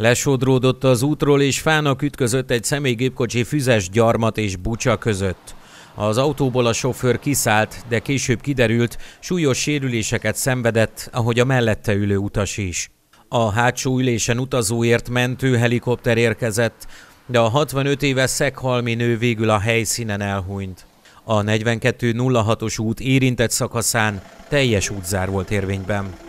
Lesodródott az útról és fának ütközött egy személygépkocsi füzes gyarmat és bucsa között. Az autóból a sofőr kiszállt, de később kiderült, súlyos sérüléseket szenvedett, ahogy a mellette ülő utas is. A hátsó ülésen utazóért mentő helikopter érkezett, de a 65 éves szekhalmi nő végül a helyszínen elhunyt. A 4206-os út érintett szakaszán teljes útzár volt érvényben.